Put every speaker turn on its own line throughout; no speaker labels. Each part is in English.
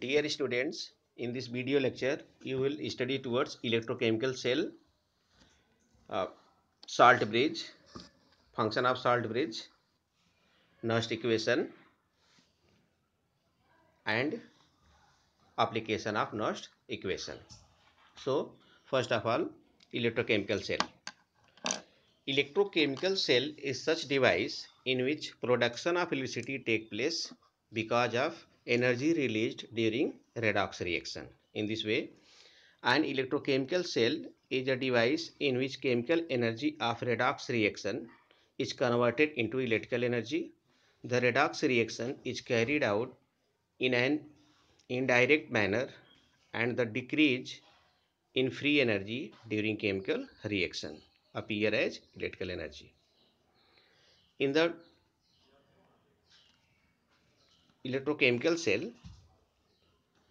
Dear students, in this video lecture, you will study towards electrochemical cell, uh, salt bridge, function of salt bridge, Nernst equation, and application of Nernst equation. So, first of all, electrochemical cell. Electrochemical cell is such device in which production of electricity take place because of energy released during redox reaction in this way an electrochemical cell is a device in which chemical energy of redox reaction is converted into electrical energy. The redox reaction is carried out in an indirect manner and the decrease in free energy during chemical reaction appear as electrical energy. In the electrochemical cell,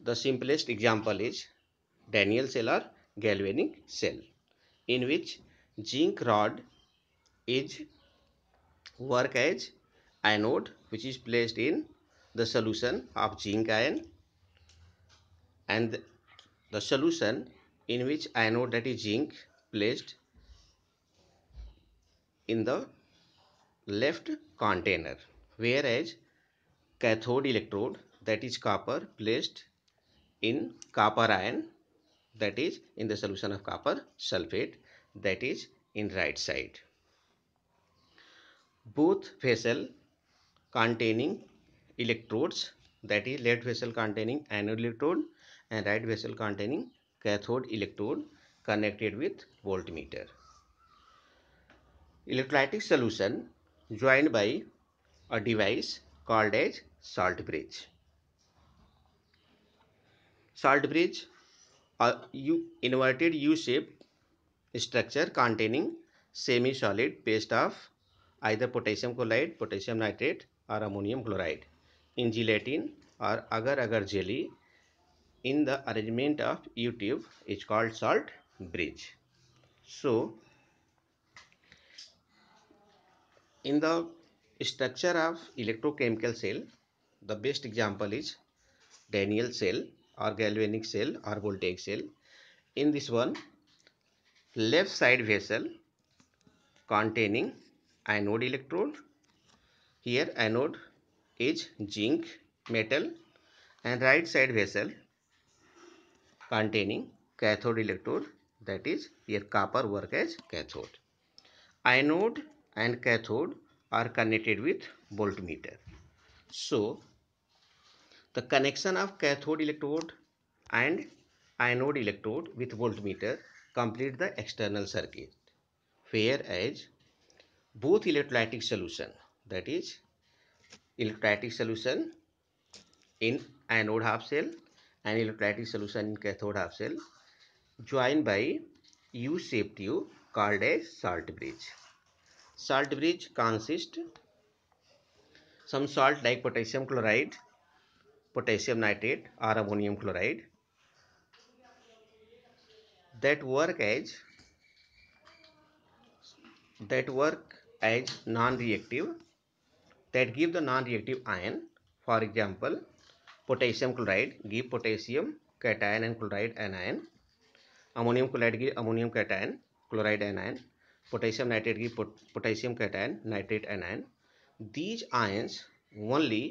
the simplest example is Daniel cell or galvanic cell in which zinc rod is work as anode which is placed in the solution of zinc ion and the solution in which anode that is zinc placed in the left container whereas cathode electrode that is copper placed in copper ion that is in the solution of copper sulfate that is in right side. Both vessel containing electrodes that is left vessel containing anode electrode and right vessel containing cathode electrode connected with voltmeter. Electrolytic solution joined by a device called as salt bridge salt bridge U inverted U shape structure containing semi solid paste of either potassium chloride potassium nitrate और ammonium chloride in gelatin और agar agar jelly in the arrangement of U tube is called salt bridge so in the structure of electrochemical cell The best example is Daniel cell or galvanic cell or voltaic cell. In this one, left side vessel containing anode electrode. Here anode is zinc metal and right side vessel containing cathode electrode that is here copper work as cathode. Anode and cathode are connected with voltmeter. So the connection of cathode electrode and anode electrode with voltmeter complete the external circuit as both electrolytic solution that is electrolytic solution in anode half cell and electrolytic solution in cathode half cell joined by U-shaped tube called as salt bridge. Salt bridge consists some salt like potassium chloride potassium nitrate or ammonium chloride that work as that work as non-reactive that give the non-reactive ion for example potassium chloride give potassium cation and chloride anion ammonium chloride give ammonium cation chloride anion potassium nitrate give pot potassium cation nitrate anion these ions only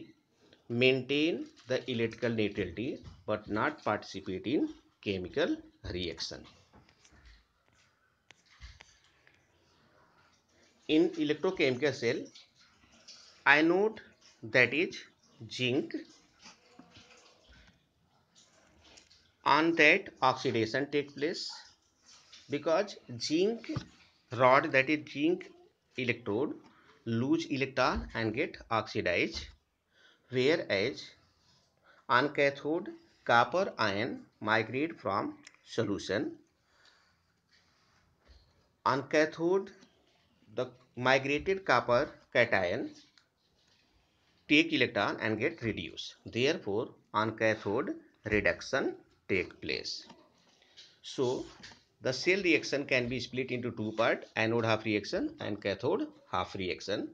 maintain the electrical neutrality but not participate in chemical reaction. In electrochemical cell, anode that is zinc on that oxidation take place because zinc rod that is zinc electrode lose electron and get oxidized whereas uncathode copper ion migrate from solution uncathode the migrated copper cation take electron and get reduced. Therefore, on cathode reduction take place. So, the cell reaction can be split into two part anode half reaction and cathode half reaction.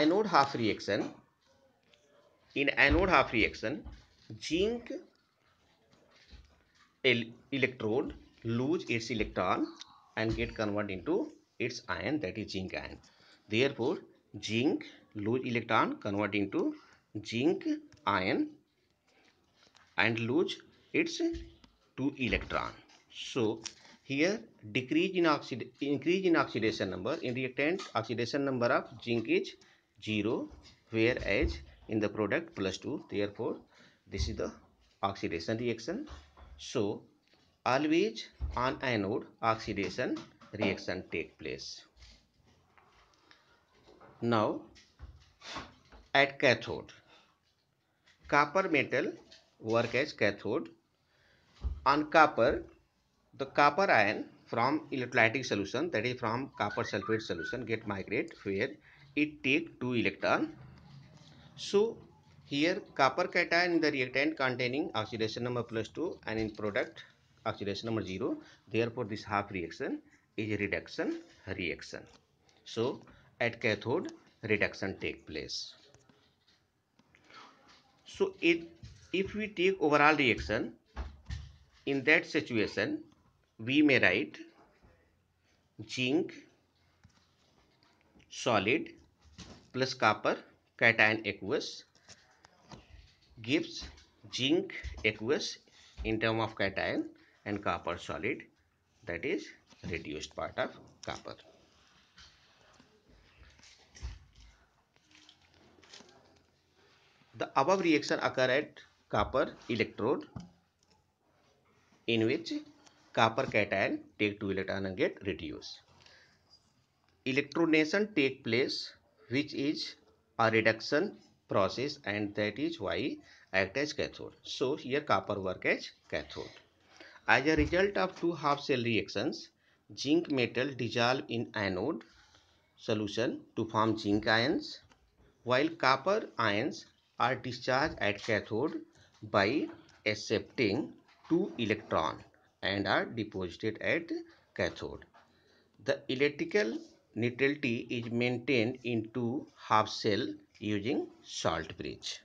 Anode half reaction in anode half reaction zinc electrode lose its electron and get convert into its ion that is zinc ion therefore zinc lose electron convert into zinc ion and lose its two electron so here decrease in oxide increase in oxidation number in reactant oxidation number of zinc is zero whereas in the product plus 2 therefore this is the oxidation reaction so always on anode oxidation reaction take place now at cathode copper metal work as cathode on copper the copper ion from electrolytic solution that is from copper sulfate solution get migrate where it take two electron So here copper cation in the reactant containing oxidation number plus 2 and in product oxidation number 0. Therefore this half reaction is reduction reaction. So at cathode reduction take place. So if, if we take overall reaction in that situation we may write zinc solid plus copper cation aqueous gives zinc aqueous in term of cation and copper solid that is reduced part of copper. The above reaction occur at copper electrode in which copper cation take two electron and get reduced. Electronation take place which is a reduction process and that is why act as cathode. So here copper work as cathode. As a result of two half cell reactions, zinc metal dissolve in anode solution to form zinc ions while copper ions are discharged at cathode by accepting two electron and are deposited at cathode. The electrical neutrality is maintained in two half shell using salt bridge.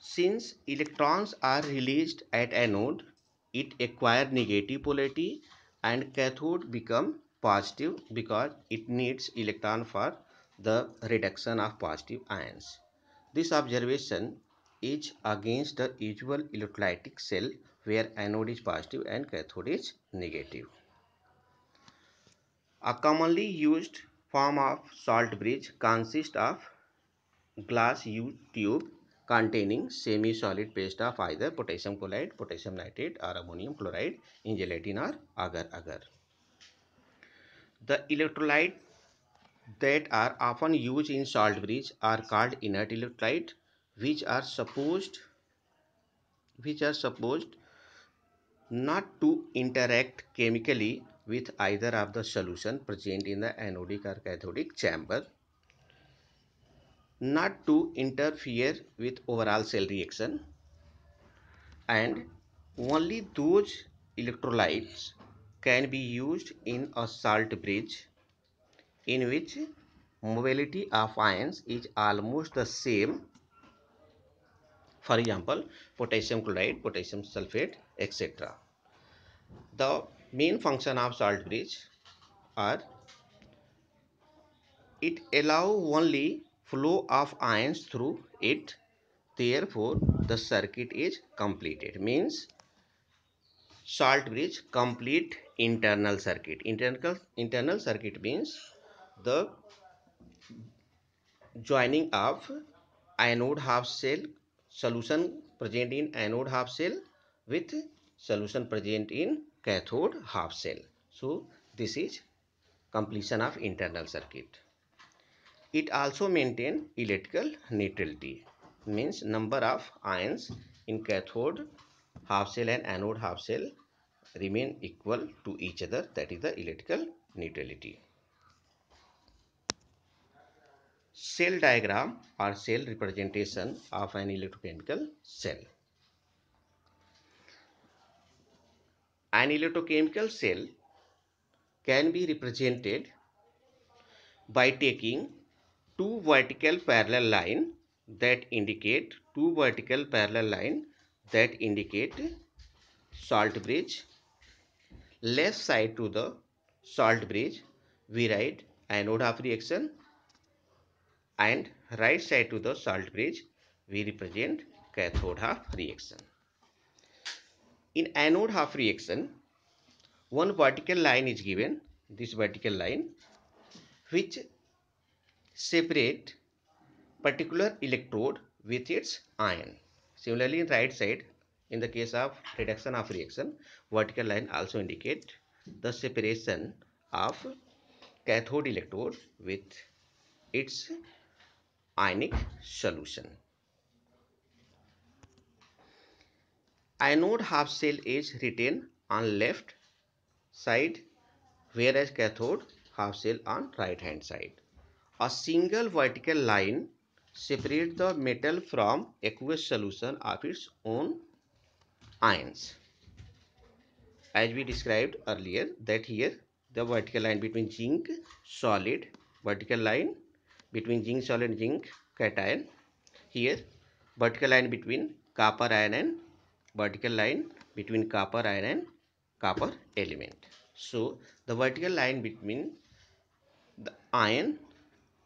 Since electrons are released at anode, it acquire negative polarity and cathode become positive because it needs electron for the reduction of positive ions. This observation is against the usual electrolytic cell where anode is positive and cathode is negative. A commonly used form of salt bridge consists of glass tube containing semi-solid paste of either potassium chloride, potassium nitrate or ammonium chloride in gelatin or agar-agar. The electrolyte that are often used in salt bridge are called inert electrolyte which are supposed which are supposed not to interact chemically with either of the solution present in the anodic or cathodic chamber not to interfere with overall cell reaction and only those electrolytes can be used in a salt bridge in which mobility of ions is almost the same for example potassium chloride, potassium sulfate etc. The main function of salt bridge are it allow only flow of ions through it therefore the circuit is completed means salt bridge complete internal circuit internal internal circuit means the joining of anode half cell solution present in anode half cell with solution present in cathode half cell. So this is completion of internal circuit. It also maintain electrical neutrality means number of ions in cathode half cell and anode half cell remain equal to each other that is the electrical neutrality. cell diagram or cell representation of an electrochemical cell. An electrochemical cell can be represented by taking two vertical parallel line that indicate two vertical parallel line that indicate salt bridge left side to the salt bridge we write anode of reaction and right side to the salt bridge we represent cathode half reaction. In anode half reaction, one vertical line is given, this vertical line, which separate particular electrode with its ion. Similarly, in right side, in the case of reduction of reaction, vertical line also indicate the separation of cathode electrode with its ionic solution. Anode half cell is written on left side whereas cathode half cell on right hand side. A single vertical line separates the metal from aqueous solution of its own ions. As we described earlier that here the vertical line between zinc solid vertical line between zinc sol and zinc cation. Here vertical line between copper ion and vertical line between copper ion and copper element. So the vertical line between the ion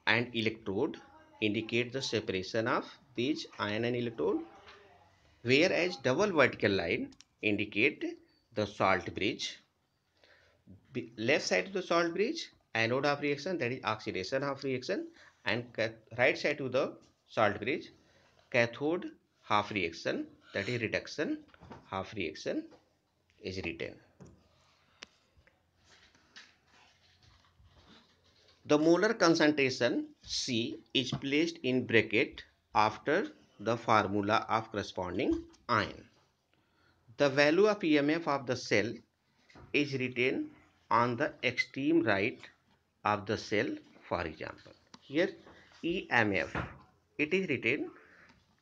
and electrode indicate the separation of these ion and electrode whereas double vertical line indicate the salt bridge left side of the salt bridge anode of reaction that is oxidation of reaction and right side to the salt bridge cathode half reaction that is reduction half reaction is written. The molar concentration C is placed in bracket after the formula of corresponding ion. The value of EMF of the cell is written on the extreme right of the cell for example here EMF it is written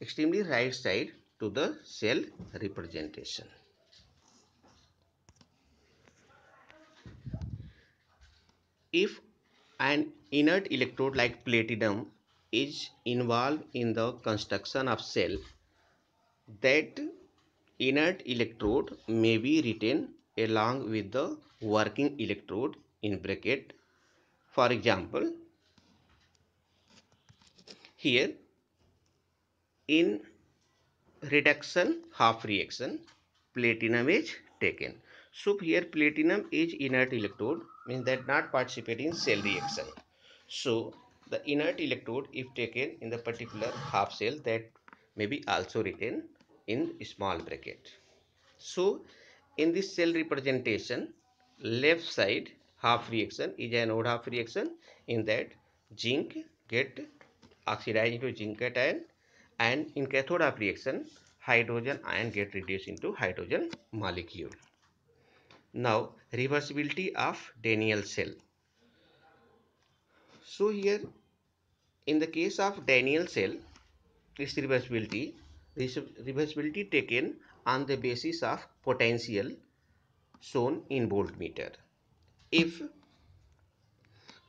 extremely right side to the cell representation if an inert electrode like platinum is involved in the construction of cell that inert electrode may be written along with the working electrode in bracket for example here in reduction half reaction platinum is taken so here platinum is inert electrode means that not participating cell reaction so the inert electrode if taken in the particular half cell that may be also written in small bracket so in this cell representation left side half reaction is anode half reaction in that zinc get oxidize into zinc cation and in cathode of reaction hydrogen ion get reduced into hydrogen molecule. Now reversibility of Daniel cell. So here in the case of Daniel cell this reversibility this reversibility taken on the basis of potential shown in voltmeter. If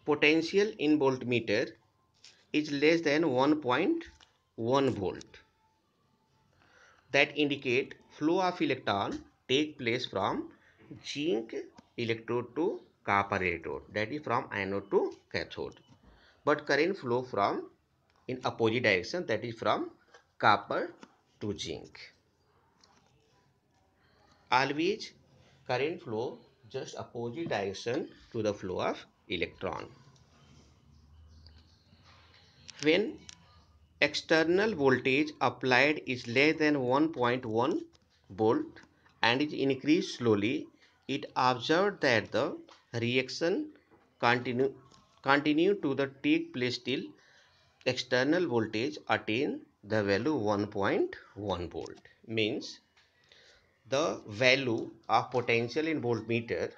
potential in voltmeter is less than 1.1 volt that indicate flow of electron take place from zinc electrode to copper electrode that is from anode to cathode but current flow from in opposite direction that is from copper to zinc always current flow just opposite direction to the flow of electron when external voltage applied is less than 1.1 volt and it increased slowly it observed that the reaction continue continue to the take place till external voltage attain the value 1.1 volt means the value of potential in voltmeter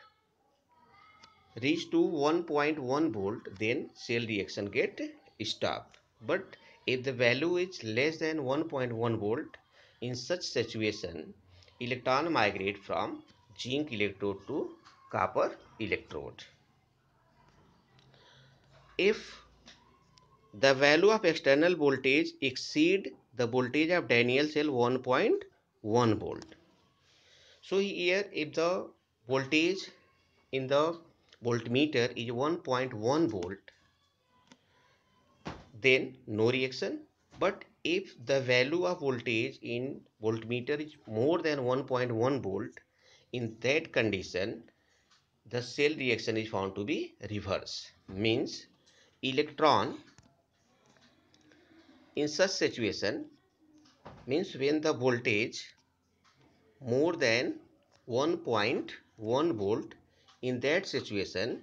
reach to 1.1 volt then cell reaction get stop but if the value is less than 1.1 volt in such situation electron migrate from zinc electrode to copper electrode if the value of external voltage exceed the voltage of Daniel cell 1.1 volt so here if the voltage in the voltmeter is 1.1 volt then no reaction but if the value of voltage in voltmeter is more than 1.1 volt in that condition the cell reaction is found to be reverse means electron in such situation means when the voltage more than 1.1 volt in that situation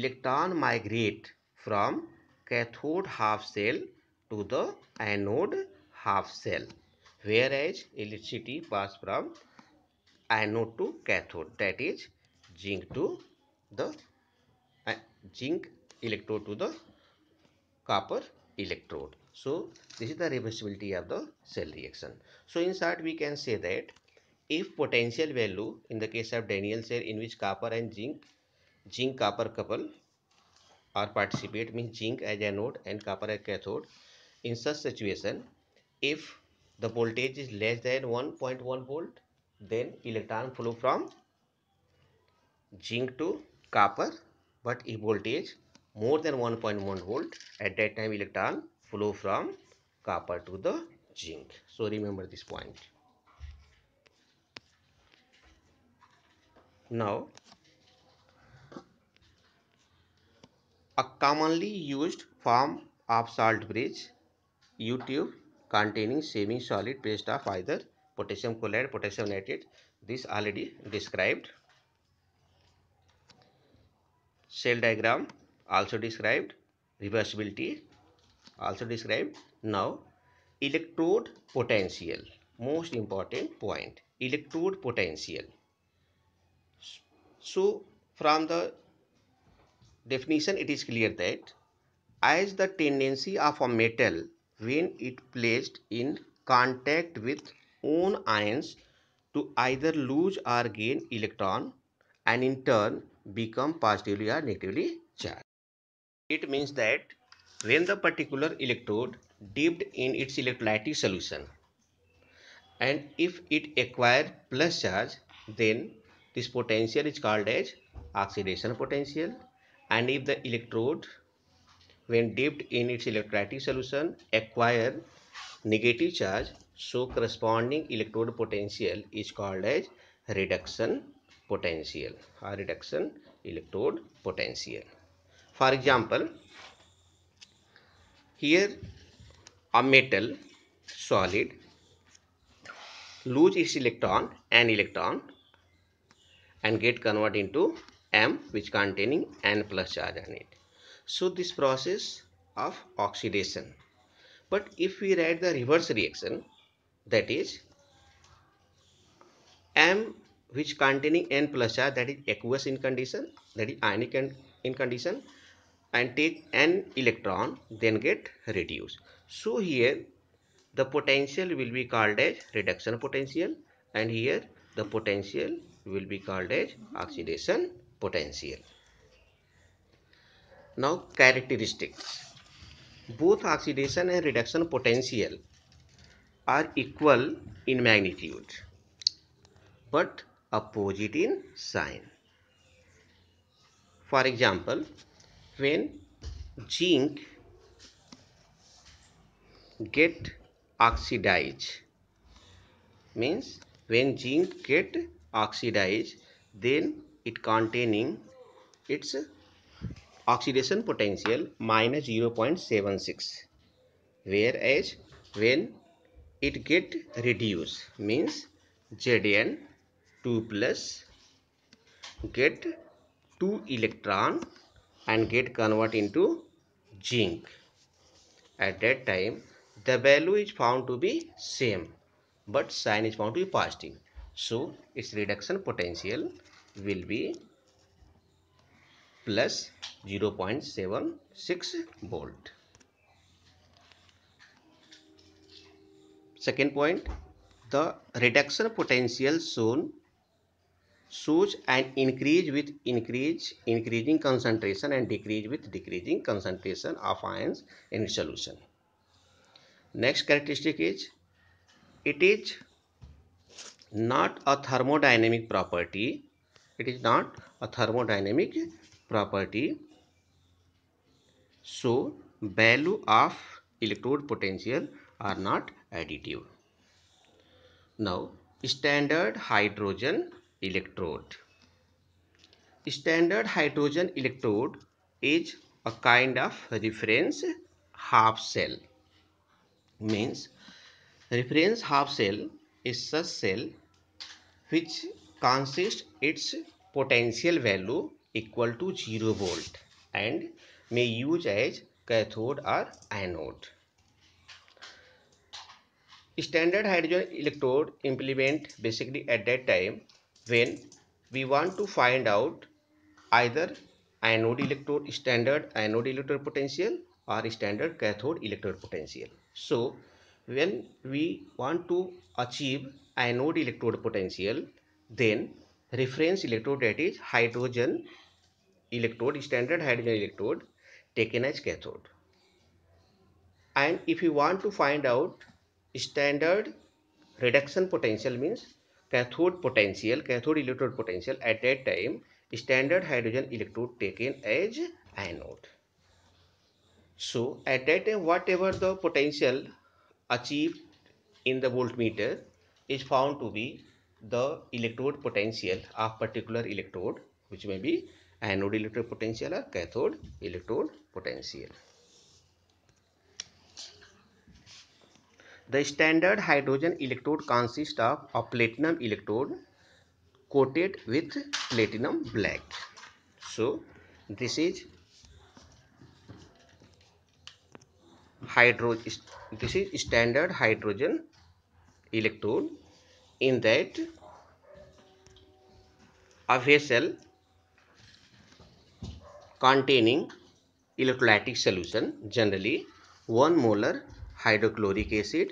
electron migrate from cathode half cell to the anode half cell, whereas electricity pass from anode to cathode that is zinc to the uh, zinc electrode to the copper electrode so this is the reversibility of the cell reaction so in short we can say that if potential value in the case of Daniel cell in which copper and zinc zinc copper couple or participate means zinc as anode and copper as cathode in such situation if the voltage is less than 1.1 volt then electron flow from zinc to copper but if voltage more than 1.1 volt at that time electron flow from copper to the zinc so remember this point now a commonly used form of salt bridge U tube containing semi-solid paste of either potassium chloride, potassium nitrate. This already described. Cell diagram also described. Reversibility also described. Now electrode potential. Most important point. Electrode potential. So from the definition it is clear that as the tendency of a metal when it placed in contact with own ions to either lose or gain electron and in turn become positively or negatively charged. It means that when the particular electrode dipped in its electrolytic solution and if it acquire plus charge then this potential is called as oxidation potential and if the electrode when dipped in its electrolytic solution acquire negative charge so corresponding electrode potential is called as reduction potential or reduction electrode potential for example here a metal solid lose its electron and electron and get converted into m which containing n plus charge on it so this process of oxidation but if we write the reverse reaction that is m which containing n plus charge that is aqueous in condition that is ionic in condition and take n electron then get reduced so here the potential will be called as reduction potential and here the potential will be called as oxidation potential. Now characteristics. Both oxidation and reduction potential are equal in magnitude but opposite in sign. For example, when zinc get oxidized means when zinc get oxidized then it containing its oxidation potential minus 0.76 whereas when it get reduced means Zn 2 plus get 2 electron and get convert into zinc at that time the value is found to be same but sign is found to be positive so its reduction potential will be plus 0.76 volt. Second point, the reduction potential shown shows an increase with increase increasing concentration and decrease with decreasing concentration of ions in solution. Next characteristic is it is not a thermodynamic property it is not a thermodynamic property so value of electrode potential are not additive now standard hydrogen electrode standard hydrogen electrode is a kind of reference half cell means reference half cell is a cell which consists its potential value equal to 0 volt and may use as cathode or anode. Standard hydrogen electrode implement basically at that time when we want to find out either anode electrode standard anode electrode potential or standard cathode electrode potential. So when we want to achieve anode electrode potential then reference electrode that is hydrogen electrode standard hydrogen electrode taken as cathode and if you want to find out standard reduction potential means cathode potential cathode electrode potential at that time standard hydrogen electrode taken as anode so at that time whatever the potential achieved in the voltmeter is found to be the electrode potential of particular electrode which may be anode electrode potential or cathode electrode potential. The standard hydrogen electrode consists of a platinum electrode coated with platinum black. So this is hydrogen this is standard hydrogen electrode in that a vessel containing electrolytic solution generally 1 molar hydrochloric acid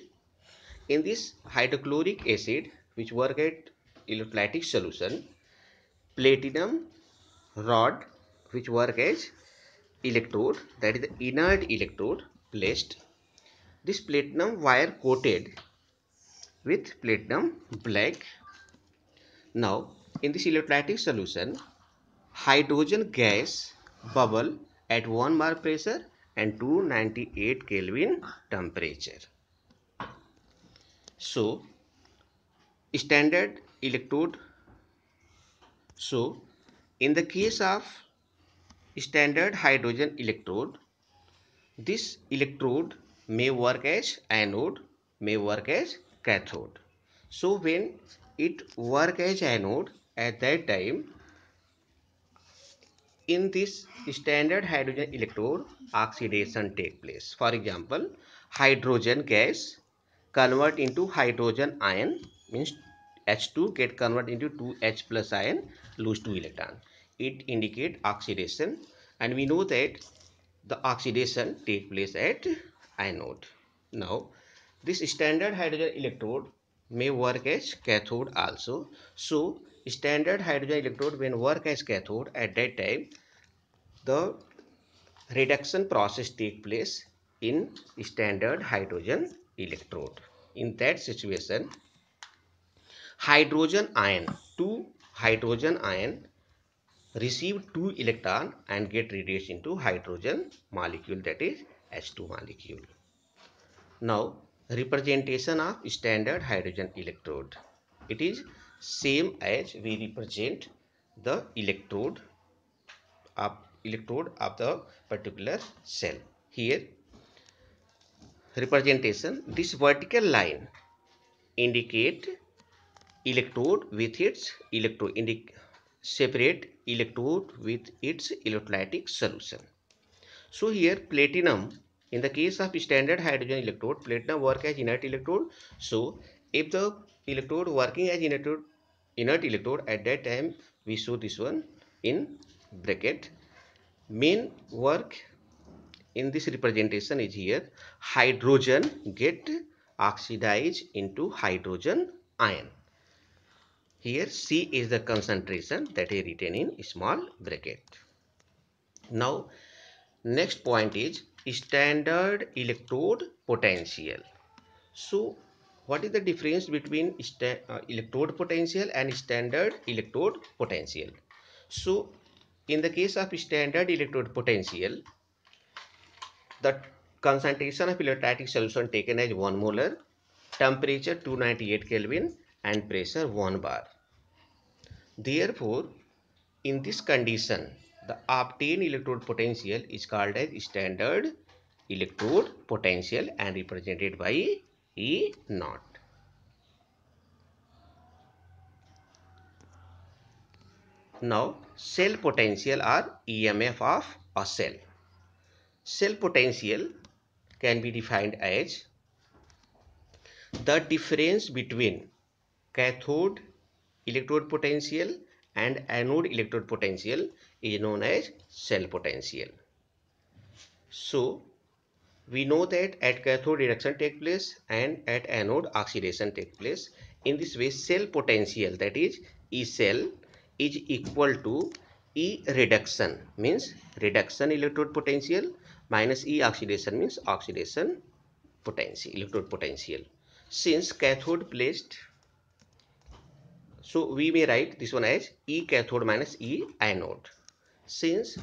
in this hydrochloric acid which work at electrolytic solution platinum rod which work as electrode that is the inert electrode placed this platinum wire coated with platinum black. Now in this electrolytic solution hydrogen gas bubble at 1 bar pressure and 298 Kelvin temperature. So standard electrode so in the case of standard hydrogen electrode this electrode may work as anode may work as cathode so when it work as anode at that time in this standard hydrogen electrode oxidation take place for example hydrogen gas convert into hydrogen ion means H2 get convert into 2H plus ion lose 2 electron it indicate oxidation and we know that the oxidation take place at anode now This standard hydrogen electrode may work as cathode also. So standard hydrogen electrode when work as cathode at that time the reduction process take place in standard hydrogen electrode. In that situation hydrogen ion two hydrogen ion receive two electron and get reduced into hydrogen molecule that is H2 molecule. Now representation of standard hydrogen electrode. It is same as we represent the electrode of electrode of the particular cell. Here representation this vertical line indicate electrode with its electro indic separate electrode with its electrolytic solution. So here platinum In the case of standard hydrogen electrode, platinum work as inert electrode. So, if the electrode working as inert, inert electrode at that time, we show this one in bracket. Main work in this representation is here. Hydrogen get oxidized into hydrogen ion. Here C is the concentration that is written in small bracket. Now, next point is standard electrode potential so what is the difference between uh, electrode potential and standard electrode potential so in the case of standard electrode potential the concentration of electrolytic solution taken as 1 molar temperature 298 kelvin and pressure 1 bar therefore in this condition the obtained electrode potential is called as standard electrode potential and represented by E naught. Now, cell potential or EMF of a cell. Cell potential can be defined as the difference between cathode electrode potential and anode electrode potential is known as cell potential. So we know that at cathode reduction take place and at anode oxidation take place. In this way cell potential that is E cell is equal to E reduction means reduction electrode potential minus E oxidation means oxidation potential electrode potential. Since cathode placed so we may write this one as E cathode minus E anode since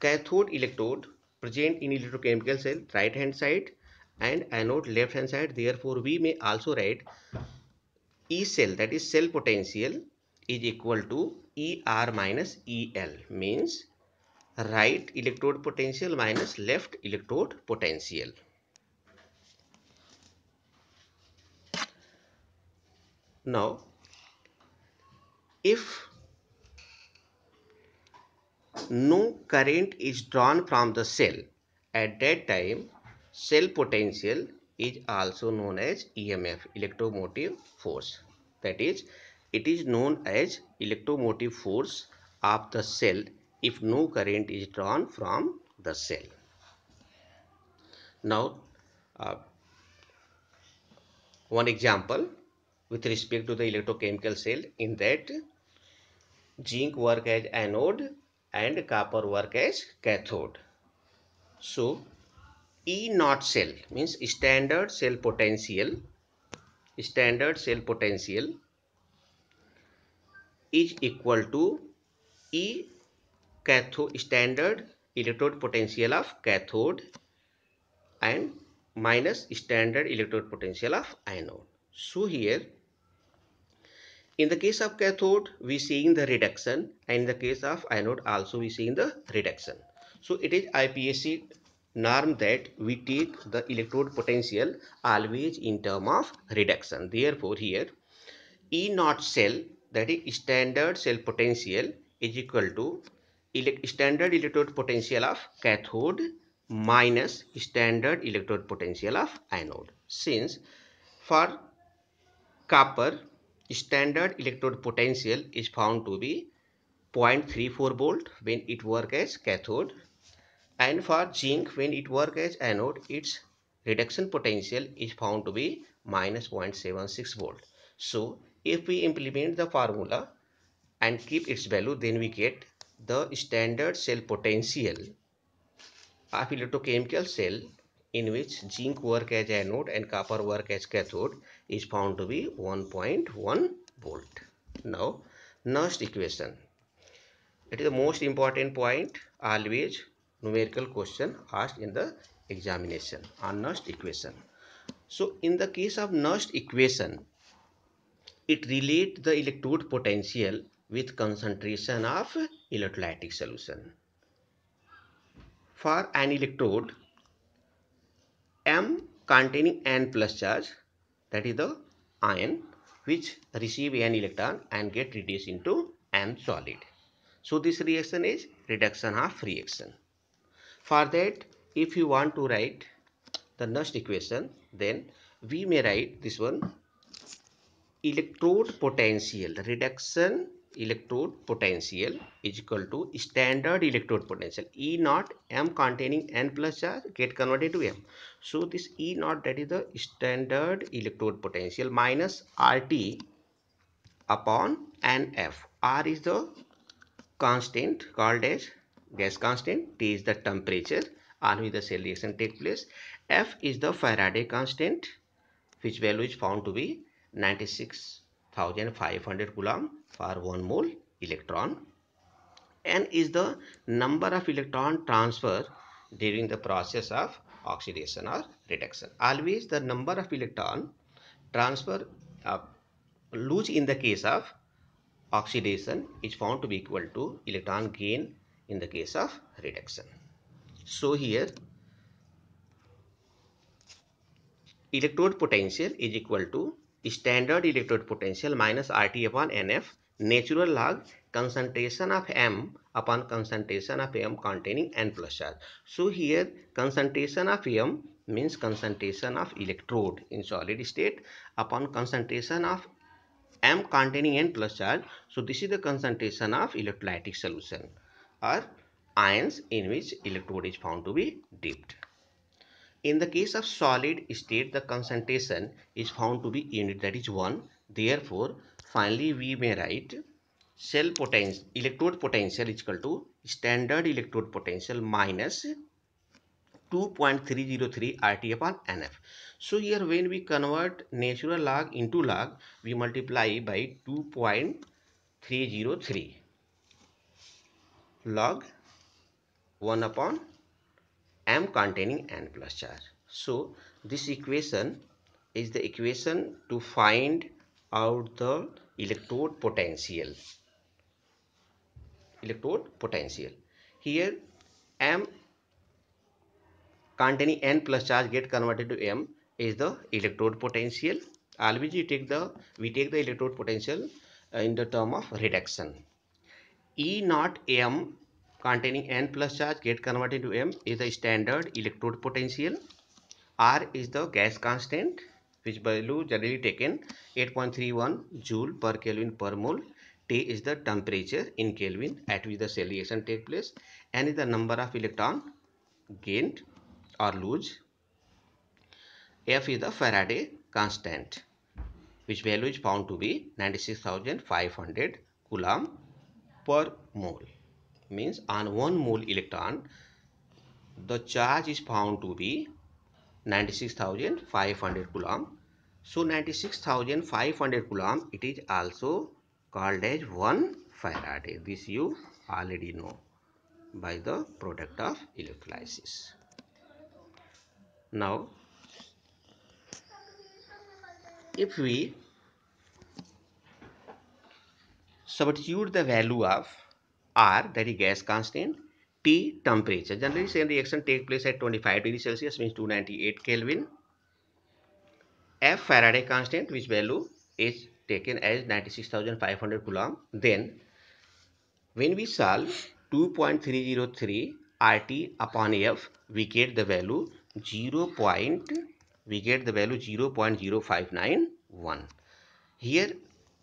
cathode electrode present in electrochemical cell right hand side and anode left hand side therefore we may also write E cell that is cell potential is equal to ER minus EL means right electrode potential minus left electrode potential. Now if no current is drawn from the cell. At that time, cell potential is also known as EMF, electromotive force. That is, it is known as electromotive force of the cell if no current is drawn from the cell. Now, uh, one example with respect to the electrochemical cell in that zinc work as anode and copper work as cathode. So E naught cell means standard cell potential standard cell potential is equal to E cathode standard electrode potential of cathode and minus standard electrode potential of anode. So here in the case of cathode, we seeing the reduction and in the case of anode also we seeing the reduction. So it is IPSC norm that we take the electrode potential always in term of reduction. Therefore here E not cell that is standard cell potential is equal to standard electrode potential of cathode minus standard electrode potential of anode. Since for copper standard electrode potential is found to be 0.34 volt when it work as cathode and for zinc when it work as anode its reduction potential is found to be minus 0.76 volt. So if we implement the formula and keep its value then we get the standard cell potential of electrochemical cell in which zinc work as anode and copper work as cathode is found to be 1.1 volt. Now, next equation. It is the most important point always numerical question asked in the examination on next equation. So, in the case of next equation, it relates the electrode potential with concentration of electrolytic solution. For an electrode, m containing n plus charge that is the ion which receive an electron and get reduced into n solid. So this reaction is reduction half reaction. For that if you want to write the next equation then we may write this one electrode potential reduction electrode potential is equal to standard electrode potential E naught M containing N plus charge get converted to M. So this E naught that is the standard electrode potential minus RT upon NF. R is the constant called as gas constant, T is the temperature on which the cell reaction take place. F is the Faraday constant which value is found to be 96,500 coulomb for one mole electron n is the number of electron transfer during the process of oxidation or reduction always the number of electron transfer uh, lose in the case of oxidation is found to be equal to electron gain in the case of reduction so here electrode potential is equal to standard electrode potential minus RT upon NF natural log concentration of m upon concentration of m containing n plus charge. So here concentration of m means concentration of electrode in solid state upon concentration of m containing n plus charge. So this is the concentration of electrolytic solution or ions in which electrode is found to be dipped. In the case of solid state the concentration is found to be unit that is 1. Therefore Finally, we may write cell potential electrode potential is equal to standard electrode potential minus 2.303 RT upon NF. So here when we convert natural log into log, we multiply by 2.303 log 1 upon m containing n plus charge. So this equation is the equation to find out the electrode potential electrode potential here m containing n plus charge get converted to m is the electrode potential always you take the we take the electrode potential uh, in the term of reduction e naught m containing n plus charge get converted to m is the standard electrode potential r is the gas constant which value generally taken 8.31 joule per Kelvin per mole. T is the temperature in Kelvin at which the cell reaction take place. N is the number of electron gained or lose. F is the Faraday constant which value is found to be 96,500 coulomb per mole. Means on one mole electron the charge is found to be 96,500 coulomb so 96,500 coulomb it is also called as 1 Faraday. This you already know by the product of electrolysis. Now if we substitute the value of R that is gas constant T temperature generally same reaction take place at 25 degrees Celsius means 298 Kelvin f Faraday constant which value is taken as 96,500 coulomb then when we solve 2.303 RT upon F we get the value 0. Point, we get the value 0 0.0591 here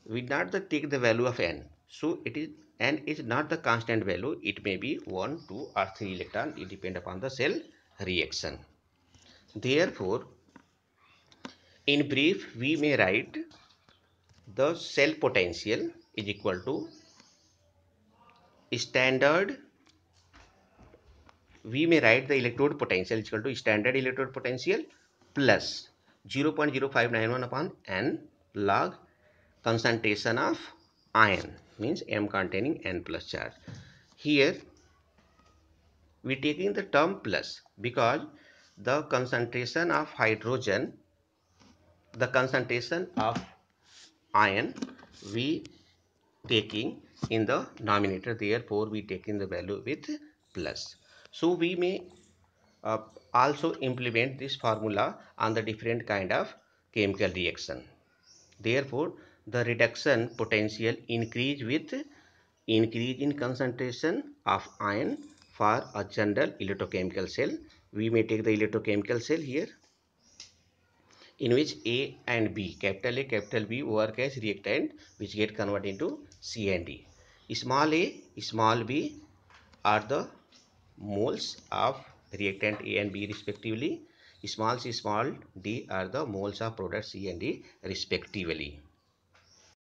we not the take the value of n so it is n is not the constant value it may be 1 2 or 3 electron it depend upon the cell reaction therefore in brief, we may write the cell potential is equal to standard we may write the electrode potential is equal to standard electrode potential plus 0.0591 upon n log concentration of ion means m containing n plus charge here we taking the term plus because the concentration of hydrogen the concentration of ion we taking in the denominator therefore we taking the value with plus so we may uh, also implement this formula on the different kind of chemical reaction therefore the reduction potential increase with increase in concentration of ion for a general electrochemical cell we may take the electrochemical cell here in which A and B, capital A, capital B work as reactant which get converted into C and D. Small a, small b are the moles of reactant A and B respectively. Small c, small d are the moles of product C and D respectively.